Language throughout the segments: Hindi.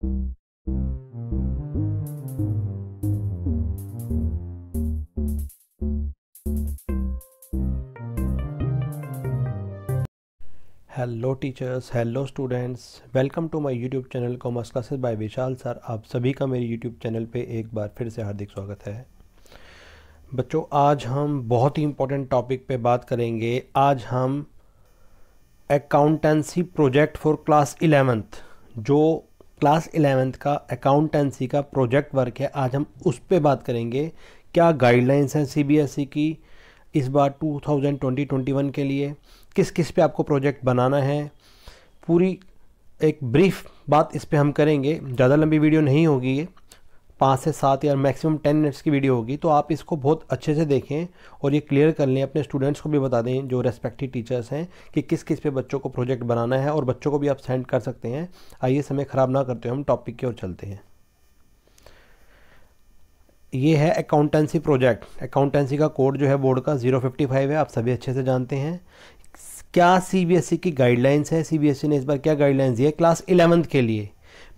hello teachers hello students welcome to my YouTube channel commerce classes by Vishal sir आप सभी का मेरे यूट्यूब चैनल पे एक बार फिर से हार्दिक स्वागत है बच्चों आज हम बहुत ही इम्पोर्टेंट टॉपिक पे बात करेंगे आज हम accountancy project for class eleventh जो क्लास इलेवेंथ का अकाउंटेंसी का प्रोजेक्ट वर्क है आज हम उस पर बात करेंगे क्या गाइडलाइंस हैं सीबीएसई e की इस बार 2020-21 के लिए किस किस पे आपको प्रोजेक्ट बनाना है पूरी एक ब्रीफ बात इस पर हम करेंगे ज़्यादा लंबी वीडियो नहीं होगी ये पाँच से सात या मैक्सिमम टेन मिनट्स की वीडियो होगी तो आप इसको बहुत अच्छे से देखें और ये क्लियर कर लें अपने स्टूडेंट्स को भी बता दें जो रेस्पेक्टिव टीचर्स हैं कि किस किस पे बच्चों को प्रोजेक्ट बनाना है और बच्चों को भी आप सेंड कर सकते हैं आइए समय ख़राब ना करते हो हम टॉपिक की ओर चलते हैं ये है अकाउंटेंसी प्रोजेक्ट अकाउंटेंसी का कोड जो है बोर्ड का ज़ीरो फिफ्टी फाइव है आप सभी अच्छे से जानते हैं क्या ई e की गाइडलाइंस है ई ने इस बार क्या गाइडलाइंस दी है क्लास इलेवंथ के लिए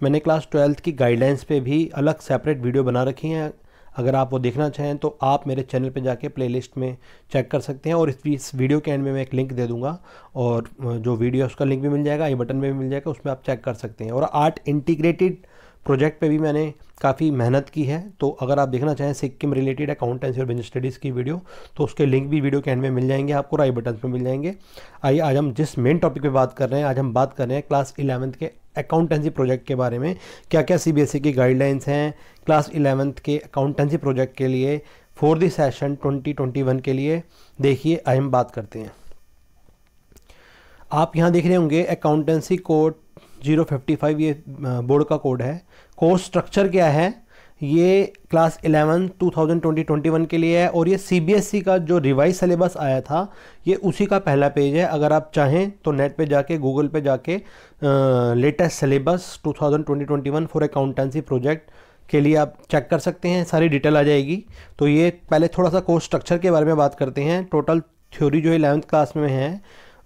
मैंने क्लास ट्वेल्थ की गाइडलाइंस पे भी अलग सेपरेट वीडियो बना रखी हैं अगर आप वो देखना चाहें तो आप मेरे चैनल पे जाके प्लेलिस्ट में चेक कर सकते हैं और इस वीडियो के एंड में मैं एक लिंक दे दूंगा और जो वीडियो उसका लिंक भी मिल जाएगा ये बटन में भी मिल जाएगा उसमें आप चेक कर सकते हैं और आर्ट इंटीग्रेटेड प्रोजेक्ट पे भी मैंने काफ़ी मेहनत की है तो अगर आप देखना चाहें सिक्किम रिलेटेड अकाउंटेंसी और बिजनेस स्टडीज़ की वीडियो तो उसके लिंक भी वीडियो के एंड में मिल जाएंगे आपको राई बटन पर मिल जाएंगे आइए आज हम जिस मेन टॉपिक पे बात कर रहे हैं आज हम बात कर रहे हैं क्लास इलेवंथ के अकाउंटेंसी प्रोजेक्ट के बारे में क्या क्या सी की गाइडलाइंस हैं क्लास इलेवंथ के अकाउंटेंसी प्रोजेक्ट के लिए फॉर दी सेशन वन के लिए देखिए हम बात करते हैं आप यहाँ देख रहे होंगे accountancy code zero fifty five ये बोर्ड का कोड है कोर्स स्ट्रक्चर क्या है ये class eleven two thousand twenty twenty one के लिए है और ये सी बी एस ई का जो रिवाइज सिलेबस आया था ये उसी का पहला पेज है अगर आप चाहें तो नेट पे जाके गूगल पे जाके latest syllabus two thousand twenty twenty one for accountancy project के लिए आप चेक कर सकते हैं सारी डिटेल आ जाएगी तो ये पहले थोड़ा सा कोर्स स्ट्रक्चर के बारे में बात करते हैं टोटल थ्योरी जो इलेवंथ क्लास में है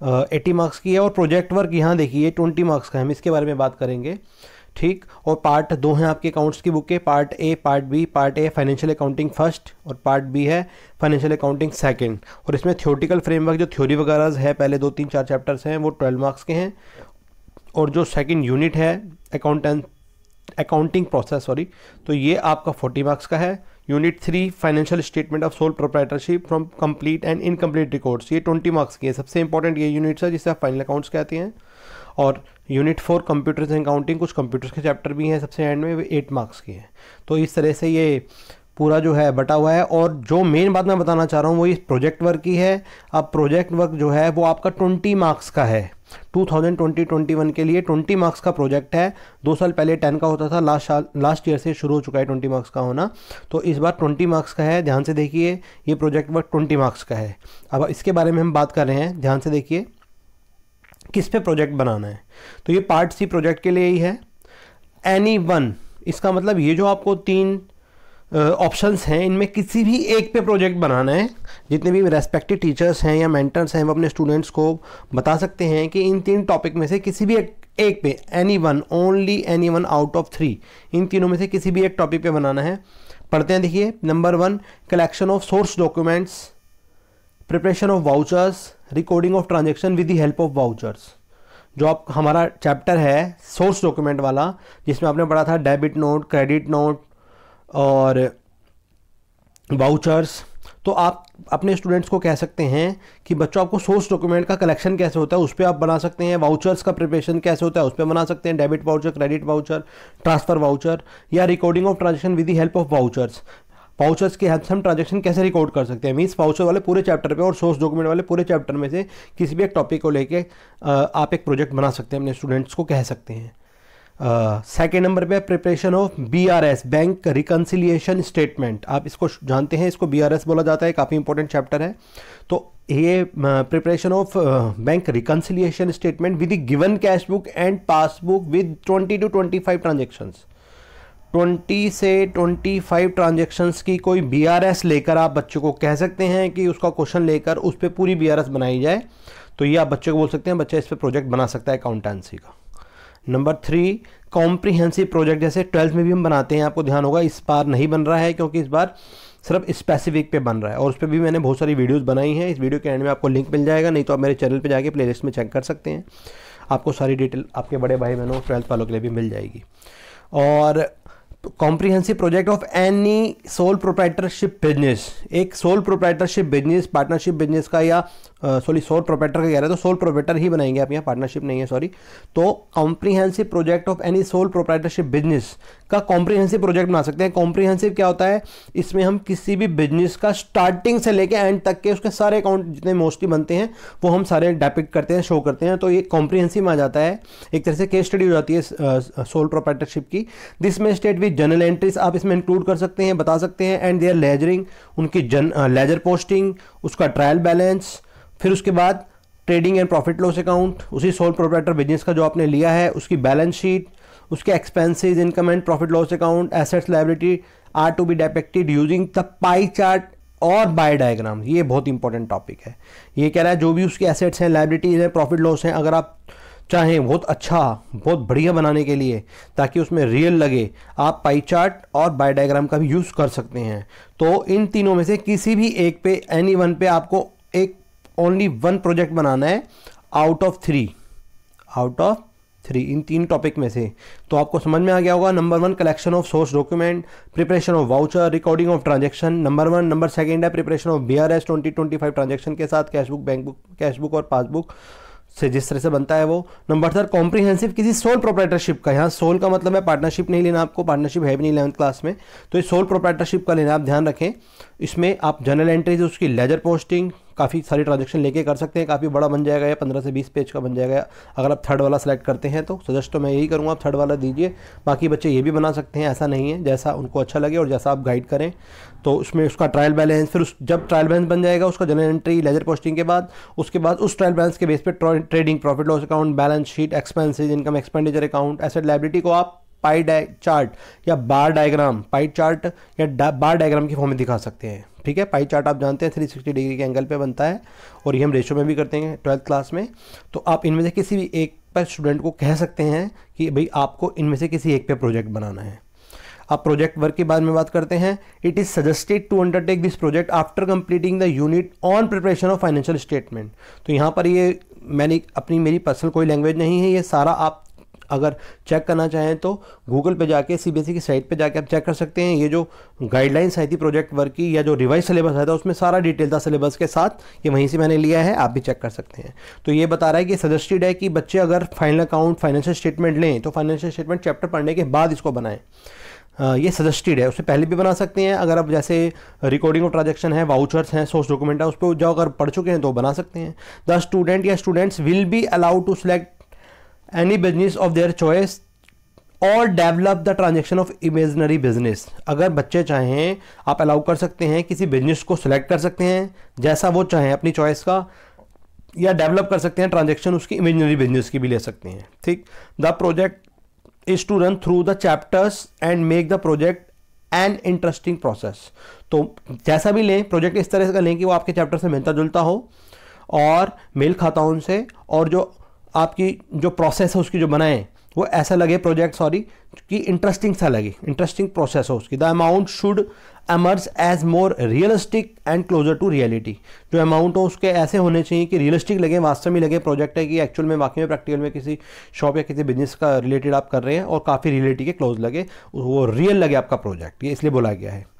एटी मार्क्स की है और प्रोजेक्ट वर्क यहाँ देखिए ट्वेंटी मार्क्स का है हम इसके बारे में बात करेंगे ठीक और पार्ट दो हैं आपके अकाउंट्स की बुक के part A part B part A financial accounting first और पार्ट बी है फाइनेंशियल अकाउंटिंग सेकंड और इसमें थ्योरेटिकल फ्रेमवर्क जो थ्योरी वगैरह है पहले दो तीन चार चैप्टर्स हैं वो ट्वेल्व मार्क्स के हैं और जो सेकंड यूनिट है अकाउंटेंट अकाउंटिंग प्रोसेस सॉरी तो ये आपका फोर्टी मार्क्स का है unit three financial statement of sole proprietorship from complete and incomplete records ये ट्वेंटी मार्क्स की है सबसे इंपॉर्टेंट ये यूनिट्स है जिसे आप फाइनल अकाउंट्स कहते हैं और unit four computers and counting कुछ कंप्यूटर्स के चैप्टर भी हैं सबसे एंड में एट मार्क्स की है तो इस तरह से ये पूरा जो है बटा हुआ है और जो मेन बात मैं बताना चाह रहा हूँ वो इस प्रोजेक्ट वर्क की है अब प्रोजेक्ट वर्क जो है वो आपका ट्वेंटी मार्क्स का है 2020-21 के लिए 20 मार्क्स का प्रोजेक्ट है दो साल पहले 10 का होता था लास्ट साल लास्ट ईयर से शुरू हो चुका है 20 मार्क्स का होना तो इस बार 20 मार्क्स का है ध्यान से देखिए ये प्रोजेक्ट वर्क 20 मार्क्स का है अब इसके बारे में हम बात कर रहे हैं ध्यान से देखिए किस पे प्रोजेक्ट बनाना है तो ये पार्ट सी प्रोजेक्ट के लिए ही है एनी वन इसका मतलब ये जो आपको तीन ऑप्शंस हैं इनमें किसी भी एक पे प्रोजेक्ट बनाना है जितने भी रेस्पेक्टिव टीचर्स हैं या मेंटर्स हैं वो अपने स्टूडेंट्स को बता सकते हैं कि इन तीन टॉपिक में से किसी भी एक एक पे any one only any one out of three इन तीनों में से किसी भी एक टॉपिक पे बनाना है पढ़ते हैं देखिए number one collection of source documents preparation of vouchers recording of transaction with the help of vouchers जो आप हमारा चैप्टर है सोर्स डॉक्यूमेंट वाला जिसमें आपने पढ़ा था डेबिट नोट क्रेडिट नोट और वाउचर्स तो आप अपने स्टूडेंट्स को कह सकते हैं कि बच्चों आपको सोर्स डॉक्यूमेंट का कलेक्शन कैसे होता है उस पर आप बना सकते हैं वाउचर्स का प्रिपरेशन कैसे होता है उस पर बना सकते हैं debit voucher credit voucher transfer voucher या recording of transaction with the help of vouchers vouchers के हेल्प से हम ट्रांजेक्शन कैसे रिकॉर्ड कर सकते हैं मीन्स पाउचर वाले पूरे चैप्टर पे और सोर्स डॉक्यूमेंट वाले पूरे चैप्टर में से किसी भी एक टॉपिक को लेके आप एक प्रोजेक्ट बना सकते हैं अपने स्टूडेंट्स को कह सकते हैं सेकेंड नंबर पे preparation of B R S bank reconciliation statement आप इसको जानते हैं इसको बी आर एस बोला जाता है काफ़ी इंपॉर्टेंट चैप्टर है तो ये preparation of bank reconciliation statement with given cash book and passbook with twenty two twenty five transactions twenty से ट्वेंटी फाइव ट्रांजेक्शन्स की कोई बी आर एस लेकर आप बच्चों को कह सकते हैं कि उसका क्वेश्चन लेकर उस पर पूरी बी आर एस बनाई जाए तो ये आप बच्चे को बोल सकते हैं बच्चा इस पर प्रोजेक्ट बना सकता है अकाउंटेंसी का नंबर थ्री कॉम्प्रीहेंसिव प्रोजेक्ट जैसे ट्वेल्थ में भी हम बनाते हैं आपको ध्यान होगा इस बार नहीं बन रहा है क्योंकि इस बार सिर्फ स्पेसिफिक पे बन रहा है और उस पर भी मैंने बहुत सारी वीडियोस बनाई हैं इस वीडियो के एंड में आपको लिंक मिल जाएगा नहीं तो आप मेरे चैनल पे जाके प्लेलिस्ट में चेक कर सकते हैं आपको सारी डिटेल आपके बड़े भाई बहनों ट्वेल्थ वालों के लिए भी मिल जाएगी और comprehensive project of any sole proprietorship business एक sole proprietorship business partnership business का या सॉरी सोल प्रोपेटर का कह रहे हैं तो सोल प्रोपेटर ही बनाएंगे आप यहाँ पार्टनरशिप नहीं है सॉरी तो comprehensive project of any sole proprietorship business का कॉम्प्रीहेंसिव प्रोजेक्ट बना सकते हैं कॉम्प्रीहेंसिव क्या होता है इसमें हम किसी भी बिजनेस का स्टार्टिंग से लेकर एंड तक के उसके सारे अकाउंट जितने मोस्टली बनते हैं वो हम सारे डेपिक करते हैं शो करते हैं तो ये कॉम्प्रीहेंसिव आ जाता है एक तरह से केस स्टडी हो जाती है सोल प्रोपेटरशिप की दिस में स्टेट विथ जनरल एंट्रीज आप इसमें इंक्लूड कर सकते हैं बता सकते हैं एंड देयर लेजरिंग उनकी जन लेजर पोस्टिंग उसका ट्रायल बैलेंस फिर उसके बाद trading and profit loss account उसी सोल प्रोपरेटर बिजनेस का जो आपने लिया है उसकी बैलेंस शीट उसके expenses income and profit loss account assets liability are to be depicted using the pie chart और बाय डायग्राम ये बहुत इंपॉर्टेंट टॉपिक है ये कह रहा है जो भी उसके एसेट्स हैं लाइबिलिटीज हैं प्रॉफिट लॉस हैं अगर आप चाहें बहुत अच्छा बहुत बढ़िया बनाने के लिए ताकि उसमें रियल लगे आप पाई चार्ट और बाय डायग्राम का भी यूज़ कर सकते हैं तो इन तीनों में से किसी भी एक पे एनी वन पे आपको एक ओनली वन प्रोजेक्ट बनाना है out of three out of three इन तीन टॉपिक में से तो आपको समझ में आ गया होगा number one collection of source document preparation of voucher recording of transaction number one number second है preparation of B R S twenty twenty five transaction के साथ कैशबुक बैंक बुक कैशबुक और पासबुक से जिस तरह से बनता है वो नंबर थर्ड कॉम्प्रीहेंसिव किसी सोल प्रोपराइटरशिप का यहाँ सोल का मतलब है पार्टनरशिप नहीं लेना आपको पार्टनरशिप है भी नहीं इलेवंथ क्लास में तो ये सोल प्रोपराइटरशिप का लेना आप ध्यान रखें इसमें आप जनरल एंट्रीज उसकी लेजर पोस्टिंग काफ़ी सारी ट्रांजेक्शन लेके कर सकते हैं काफ़ी बड़ा बन जाएगा या पंद्रह से बीस पेज का बन जाएगा अगर आप थर्ड वाला सेलेक्ट करते हैं तो सजेस्ट तो मैं यही करूँगा आप थर्ड वाला दीजिए बाकी बच्चे ये भी बना सकते हैं ऐसा नहीं है जैसा उनको अच्छा लगे और जैसा आप गाइड करें तो उसमें उसका ट्रायल बैलेंस फिर उस जब ट्रायल बैलेंस बन जाएगा उसका जनरल एंट्री लेजर पोस्टिंग के बाद उसके बाद उस ट्रायल बैलेंस के बेस पर trading profit loss account balance sheet expenses income expenditure account asset liability को आप पाई डाय चार्ट या बार डायग्राम पाई चार्ट या डा, बार डायग्राम के फॉर्म में दिखा सकते हैं ठीक है पाई चार्ट आप जानते हैं थ्री सिक्सटी डिग्री के एंगल पे बनता है और ये हम रेशो में भी करते हैं ट्वेल्थ क्लास में तो आप इनमें से किसी भी एक पर स्टूडेंट को कह सकते हैं कि भाई आपको इनमें से किसी एक पे प्रोजेक्ट बनाना है आप प्रोजेक्ट वर्क के बारे में बात करते हैं it is suggested to undertake this project after completing the unit on preparation of financial statement तो यहाँ पर ये मैंने अपनी मेरी पर्सनल कोई लैंग्वेज नहीं है ये सारा आप अगर चेक करना चाहें तो गूगल पे जाके सी e की साइट पे जाके आप चेक कर सकते हैं ये जो गाइडलाइंस आई थी प्रोजेक्ट वर्क की या जो रिवाइज सिलेबस आया था उसमें सारा डिटेल था सिलेबस के साथ ये वहीं से मैंने लिया है आप भी चेक कर सकते हैं तो ये बता रहा है कि सजेस्टेड है कि बच्चे अगर फाइनल अकाउंट फाइनेंशियल स्टेटमेंट लें तो फाइनेंशियल स्टेटमेंट चैप्टर पढ़ने के बाद इसको बनाएं ये सजेस्टेड है उससे पहले भी बना सकते हैं अगर आप जैसे रिकॉर्डिंग ऑफ ट्रांजेक्शन है वाउचर्स हैं सोर्स डॉक्यूमेंट है उस पर जाओ अगर पढ़ चुके हैं तो बना सकते हैं द स्टूडेंट या students will be allowed to select any business of their choice और develop the transaction of imaginary business अगर बच्चे चाहें आप अलाउ कर सकते हैं किसी बिजनेस को सिलेक्ट कर सकते हैं जैसा वो चाहें अपनी चॉइस का या डेवलप कर सकते हैं ट्रांजेक्शन उसकी इमेजनरी बिजनेस की भी ले सकते हैं ठीक the project is to run through the chapters and make the project an interesting process तो जैसा भी लें प्रोजेक्ट इस तरह का लें कि वो आपके चैप्टर से मिलता जुलता हो और मेल खाता हो उनसे और जो आपकी जो प्रोसेस है उसकी जो बनाएं वो ऐसा लगे प्रोजेक्ट सॉरी कि इंटरेस्टिंग सा लगे इंटरेस्टिंग प्रोसेस हो उसकी the amount should emerge as more realistic and closer to reality जो अमाउंट हो उसके ऐसे होने चाहिए कि रियलिस्टिक लगे वास्तव में लगे प्रोजेक्ट है कि एक्चुअल में वाकई में प्रैक्टिकल में किसी शॉप या किसी बिजनेस का रिलेटेड आप कर रहे हैं और काफ़ी रियलिटी के क्लोज लगे वो रियल लगे आपका प्रोजेक्ट ये इसलिए बोला गया है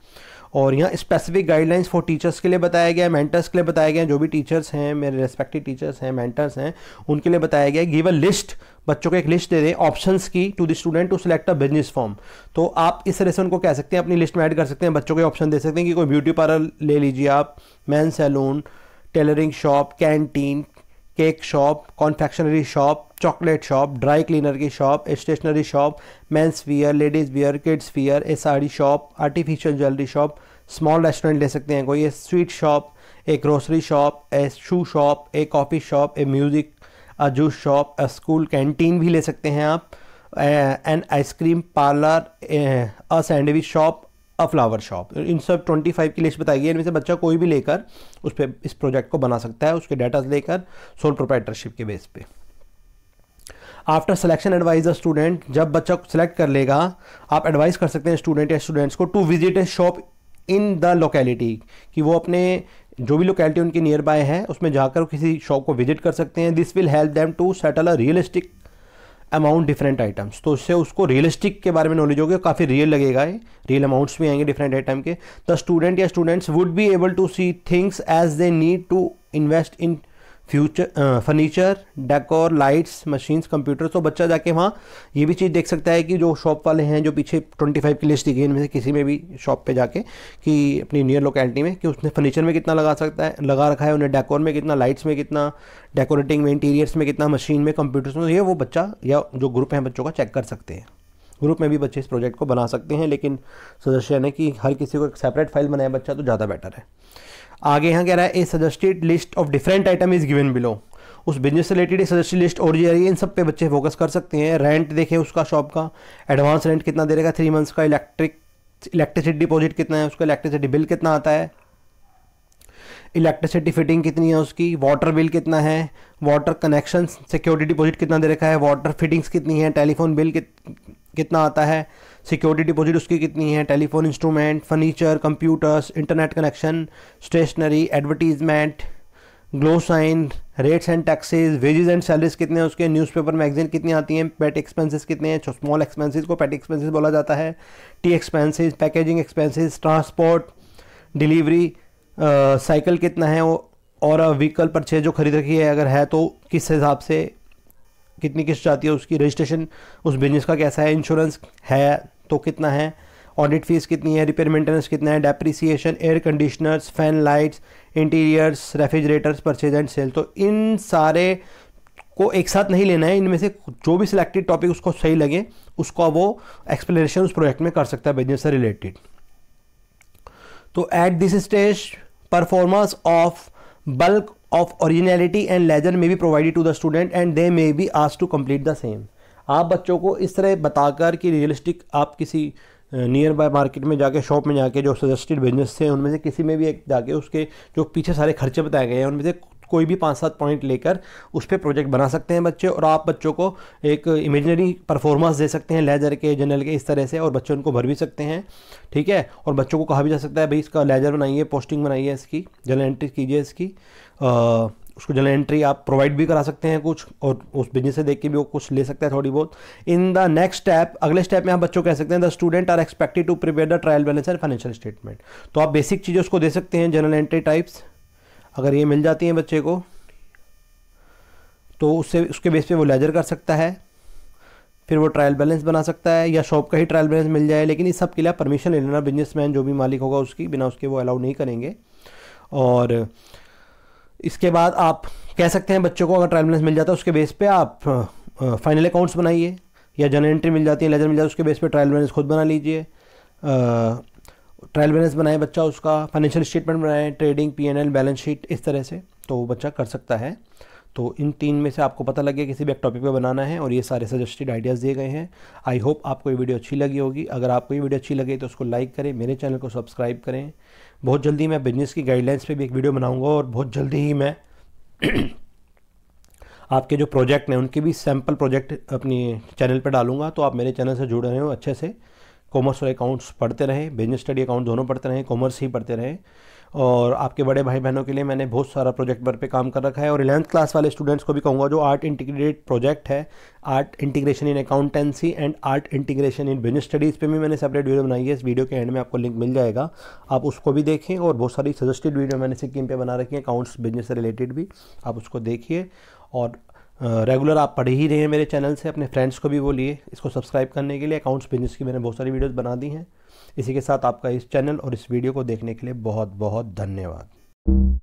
और यहाँ स्पेसिफिक गाइडलाइंस फॉर टीचर्स के लिए बताया गया मेंटर्स के लिए बताया गया जो भी टीचर्स हैं मेरे रेस्पेक्टिव टीचर्स हैं मेंटर्स हैं उनके लिए बताया गया गिव अ लिस्ट बच्चों को एक लिस्ट दे दें ऑप्शन की to the student to select a business form तो आप इस तरह से उनको कह सकते हैं अपनी लिस्ट में ऐड कर सकते हैं बच्चों के ऑप्शन दे सकते हैं कि कोई ब्यूटी पार्लर ले लीजिए आप man salon tailoring shop canteen cake shop confectionery shop chocolate shop dry cleaner की shop stationery shop men's wear ladies wear kids wear a sari shop artificial jewellery shop small restaurant ले सकते हैं कोई a sweet shop a grocery shop a shoe shop a coffee shop a music a juice shop a school canteen भी ले सकते हैं आप an ice cream parlour a sandwich shop a flower shop इन सब ट्वेंटी फाइव की लिस्ट बताई गई इनमें से बच्चा कोई भी लेकर उस पर इस प्रोजेक्ट को बना सकता है उसके डाटा लेकर सोल प्रोप्राइटरशिप के बेस पे after selection advise the student जब बच्चा सेलेक्ट कर लेगा आप एडवाइस कर सकते हैं स्टूडेंट या स्टूडेंट्स को to visit a shop in the locality कि वो अपने जो भी लोकेलिटी उनके नियर बाय है उसमें जाकर किसी शॉप को विजिट कर सकते हैं this will help them to settle a realistic amount different items तो उससे उसको रियलिस्टिक के बारे में नॉलेज होगी काफ़ी रियल लगेगा ये रियल अमाउंट्स भी आएंगे डिफरेंट आइटम के द स्टूडेंट या students would be able to see things as they need to invest in future furniture decor lights machines computer तो बच्चा जाके वहाँ ये भी चीज़ देख सकता है कि जो शॉप वाले हैं जो पीछे 25 की लिस्ट दी गई इनमें से किसी में भी शॉप पे जाके कि अपनी नियर लोकेलिटी में कि उसने फर्नीचर में कितना लगा सकता है लगा रखा है उन्हें डेकोर में कितना लाइट्स में कितना डेकोरेटिंग में इंटीरियर्स में कितना मशीन में कंप्यूटर्स में तो ये वो बच्चा या जो ग्रुप हैं बच्चों का चेक कर सकते हैं ग्रुप में भी बच्चे इस प्रोजेक्ट को बना सकते हैं लेकिन सजेशन है कि हर किसी को एक सेपरेट फाइल बनाए बच्चा तो ज़्यादा बेटर है आगे यहाँ कह रहा है a suggested list of different item is given below उस बिजनेस रिलेटेड सजेस्टेड लिस्ट और जी रही है इन सब पे बच्चे फोकस कर सकते हैं रेंट देखें उसका शॉप का एडवांस रेंट कितना दे रहेगा थ्री मंथ्स का इलेक्ट्रिक इलेक्ट्रिसिटी डिपॉजिट कितना है उसका इलेक्ट्रिसिटी बिल कितना आता है इलेक्ट्रिसिटी फिटिंग कितनी है उसकी वाटर बिल कितना है वाटर कनेक्शन सिक्योरिटी डिपॉजिट कितना दे रखा है वाटर फिटिंग्स कितनी है टेलीफोन बिल कित, कितना आता है सिक्योरिटी डिपॉजिट उसकी कितनी है telephone instrument furniture computers internet connection stationery advertisement glow sign rates and taxes wages and salaries कितने हैं उसके न्यूज़पेपर मैगजीन कितनी आती हैं पेट एक्सपेंसेस कितने हैं स्मॉल एक्सपेंसेस को पेट एक्सपेंसेस बोला जाता है tea expenses packaging expenses transport delivery cycle कितना है और व्हीकल परचेज जो खरीद रखी है अगर है तो किस हिसाब से कितनी किस्त जाती है उसकी रजिस्ट्रेशन उस बिजनेस का कैसा है इंश्योरेंस है तो कितना है ऑडिट फीस कितनी है रिपेयर मेंटेनेंस कितना है depreciation air conditioners fan lights interiors refrigerators purchase and sale तो इन सारे को एक साथ नहीं लेना है इनमें से जो भी सिलेक्टेड टॉपिक उसको सही लगे उसका वो एक्सप्लेनेशन उस प्रोजेक्ट में कर सकता है बिजनेस से रिलेटेड तो at this stage performance of bulk of originality and ledger may be provided to the student and they may be आज टू कम्प्लीट द सेम आप बच्चों को इस तरह बताकर कि रियलिस्टिक आप किसी नियर बाय मार्केट में जाके शॉप में जाके जो सजेस्टेड बिजनेस थे उनमें से किसी में भी एक जाके उसके जो पीछे सारे खर्चे बताए गए हैं उनमें से कोई भी पाँच सात पॉइंट लेकर उस पर प्रोजेक्ट बना सकते हैं बच्चे और आप बच्चों को एक इमेजनरी परफॉर्मेंस दे सकते हैं लेजर के जनरल के इस तरह से और बच्चे उनको भर भी सकते हैं ठीक है और बच्चों को कहा भी जा सकता है भाई इसका लेजर बनाइए पोस्टिंग बनाइए इसकी जनरल एंट्री कीजिए इसकी उसको जनरल एंट्री आप प्रोवाइड भी करा सकते हैं कुछ और उस बिजनेस से देख के भी वो कुछ ले सकता है थोड़ी बहुत इन द नेक्स्ट स्टेप अगले स्टेप में आप बच्चों कह सकते हैं the student are expected to prepare the trial balance and financial statement तो आप बेसिक चीज़ें उसको दे सकते हैं जनरल एंट्री टाइप्स अगर ये मिल जाती हैं बच्चे को तो उससे उसके बेस पे वो लेजर कर सकता है फिर वो ट्रायल बैलेंस बना सकता है या शॉप का ही ट्रायल बैलेंस मिल जाए लेकिन इस सब के लिए परमिशन ले लेना बिजनेसमैन जो भी मालिक होगा उसकी बिना उसके वो अलाउ नहीं करेंगे और इसके बाद आप कह सकते हैं बच्चों को अगर ट्रायल बैलेंस मिल जाता है उसके बेस पे आप फाइनल अकाउंट्स बनाइए या जनरल एंट्री मिल जाती है लेजर मिल जाती है उसके बेस पे ट्रायल बैलेंस खुद बना लीजिए ट्रायल बैलेंस बनाए बच्चा उसका फाइनेंशियल स्टेटमेंट बनाए ट्रेडिंग पी बैलेंस शीट इस तरह से तो वो बच्चा कर सकता है तो इन तीन में से आपको पता लग गया किसी भी एक टॉपिक पे बनाना है और ये सारे सजेस्टेड आइडियाज़ दिए गए हैं आई होप आपको ये वीडियो अच्छी लगी होगी अगर आपको ये वीडियो अच्छी लगी तो उसको लाइक करें मेरे चैनल को सब्सक्राइब करें बहुत जल्दी मैं बिजनेस की गाइडलाइंस पे भी एक वीडियो बनाऊंगा और बहुत जल्दी ही मैं आपके जो प्रोजेक्ट हैं उनके भी सैम्पल प्रोजेक्ट अपनी चैनल पर डालूंगा तो आप मेरे चैनल से जुड़े हो अच्छे से कॉमर्स और अकाउंट्स पढ़ते रहें बिजनेस स्टडी अकाउंट दोनों पढ़ते रहें कॉमर्स ही पढ़ते रहें और आपके बड़े भाई बहनों के लिए मैंने बहुत सारा प्रोजेक्ट वर्क पे काम कर रखा है और इलेवंथ क्लास वाले स्टूडेंट्स को भी कहूँगा जो आर्ट इंटीग्रेटेड प्रोजेक्ट है art integration in accountancy and art integration in business studies पे भी मैंने सेपरेट वीडियो बनाई है इस वीडियो के एंड में आपको लिंक मिल जाएगा आप उसको भी देखें और बहुत सारी सजेस्टेड वीडियो मैंने सिक्किम पर बना रखी है अकाउंट्स बिजनेस से रिलेटेड भी आप उसको देखिए और रेगुलर आप पढ़ ही रहे हैं मेरे चैनल से अपने फ्रेंड्स को भी बोलिए इसको सब्सक्राइब करने के लिए अकाउंट्स बिजनेस की मैंने बहुत सारी वीडियोज़ बना दी हैं इसी के साथ आपका इस चैनल और इस वीडियो को देखने के लिए बहुत बहुत धन्यवाद